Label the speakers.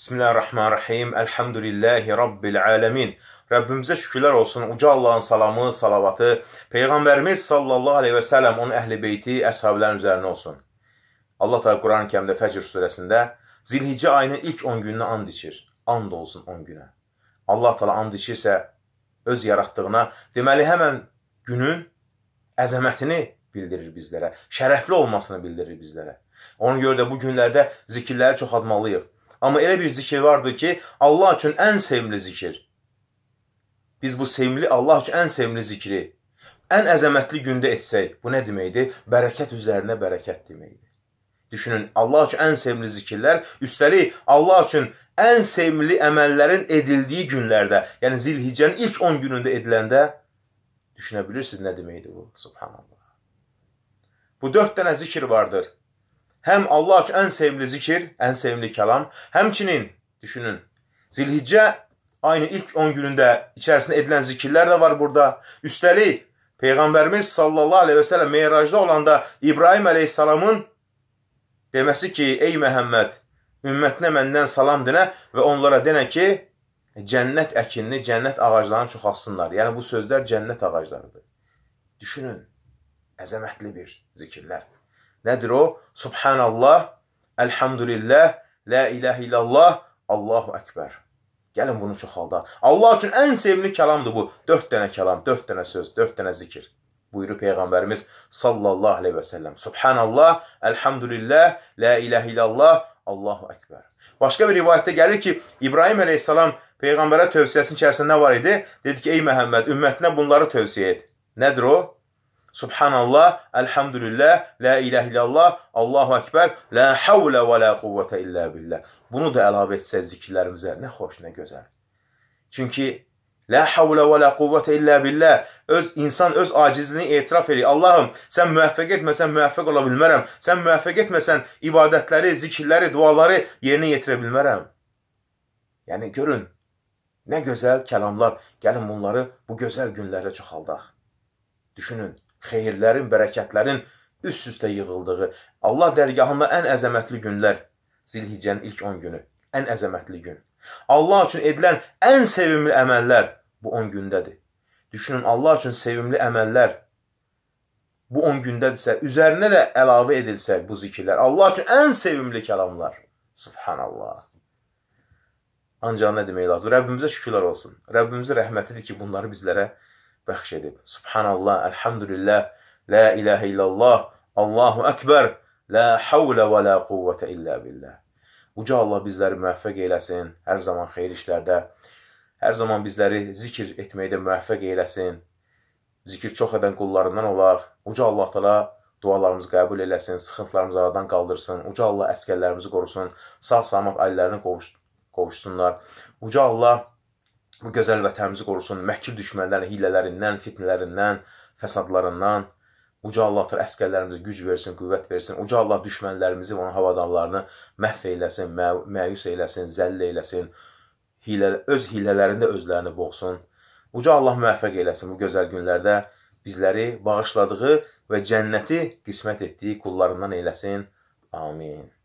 Speaker 1: Bismillahirrahmanirrahim. Elhamdülillahi Rabbil alemin. Rəbbimizə şükürlər olsun. Uca Allahın salamı, salavatı, Peyğəmbərimiz sallallahu aleyhi və sələm, onun əhl-i beyti, əshablərin üzərinə olsun. Allah Teala Quran-ı Kerimdə Fəcr surəsində Zilhicə ayının ilk 10 gününə and içir. And olsun 10 günə. Allah Teala and içirsə öz yaratdığına, deməli həmən günün əzəmətini bildirir bizlərə, şərəfli olmasını bildirir bizlərə. Ona görə də bu günlərdə zikirləri çoxaltmalıyıq. Amma elə bir zikir vardır ki, Allah üçün ən sevimli zikir. Biz bu sevimli Allah üçün ən sevimli zikri ən əzəmətli gündə etsək, bu nə deməkdir? Bərəkət üzərinə bərəkət deməkdir. Düşünün, Allah üçün ən sevimli zikirlər, üstəlik Allah üçün ən sevimli əməllərin edildiyi günlərdə, yəni Zilhiccənin ilk 10 günündə ediləndə düşünə bilirsiniz nə deməkdir bu? Subhanallah. Bu 4 dənə zikir vardır həm Allah ən sevimli zikir, ən sevimli kəlam, həmçinin düşünün. Zilhiccə ayının ilk 10 günündə içərisində edilən zikirlər də var burada. Üstəlik Peyğəmbərimiz sallallahu əleyhi və səlləm Meyracda olanda İbrahim əleyhissalamın deməsi ki, ey Məhəmməd, ümmətinə məndən salam denə və onlara denə ki, cənnət əkinini, cənnət ağaclarını çoxalsınlar. Yəni bu sözlər cənnət ağaclarıdır. Düşünün, əzəmətli bir zikirlər. Nədir o? Subhanallah, Elhamdülillah, La ilahe illallah, Allahu Ekber. Gəlin bunu çoxalda. Allah üçün ən sevimli kəlamdır bu. Dörd dənə kəlam, dörd dənə söz, dörd dənə zikir. Buyurur Peyğəmbərimiz sallallahu aleyhi və səlləm. Subhanallah, Elhamdülillah, La ilahe illallah, Allahu Ekber. Başqa bir rivayətdə gəlir ki, İbrahim əleyhissalam Peyğəmbərə tövsiyəsinin içərisində nə var idi? Dedi ki, ey Məhəmməd, ümmətinə bunları tövsiyə et. Nədir o? Subhanallah, elhamdülillah, la ilahe illallah, Allahu ekber, la havle ve la kuvvete illa billah. Bunu da əlavə etsək zikirlərimizə, nə xoş, nə gözəl. Çünki la havle ve la kuvvete illa billah. Öz insan öz acizliyini etiraf edir. Allahım, sən müvəffəq etməsən müvəffəq ola bilmərəm. Sən müvəffəq etməsən ibadətləri, zikirləri, duaları yerinə yetirə bilmərəm. Yəni görün, nə gözəl kəlamlar. Gəlin bunları bu gözəl günlərə çoxaldaq. Düşünün, xeyirlərin, bərəkətlərin üst-üstə yığıldığı, Allah dərgahında ən əzəmətli günlər Zilhiccənin ilk 10 günü, ən əzəmətli gün. Allah üçün edilən ən sevimli əməllər bu 10 gündədir. Düşünün, Allah üçün sevimli əməllər bu 10 gündədirsə, üzərinə də əlavə edilsə bu zikirlər, Allah üçün ən sevimli kəlamlar. Subhanallah. Ancaq nə demək lazım? Rəbbimizə şükürlər olsun. Rəbbimizin rəhmətidir ki, bunları bizlərə bəxş edib. Subhanallah, elhamdülillah, la ilahə illallah, Allahu əkbər, la havlə və la quvvətə illə billah. Uca Allah bizləri müvəffəq eyləsin hər zaman xeyir işlərdə. Hər zaman bizləri zikr etməkdə müvəffəq eyləsin. Zikir çox edən qullarından olaq. Uca Allah təala dualarımızı qəbul eləsin, sıxıntılarımızı aradan qaldırsın. Uca Allah əskərlərimizi qorusun, sağ-salamat ailələrini qovuşsunlar. Uca Allah bu gözəl vətənimizi qorusun, məkir düşmənlərin hillələrindən, fitnələrindən, fəsadlarından. Uca Allah tər əskərlərimizə güc versin, qüvvət versin. Uca Allah düşmənlərimizi, onun havadanlarını məhv eyləsin, mə məyus eyləsin, zəll eyləsin. Hilə, öz hilələrində özlərini boğsun. Uca Allah müvəffəq eyləsin bu gözəl günlərdə bizləri bağışladığı və cənnəti qismət etdiyi qullarından eyləsin. Amin.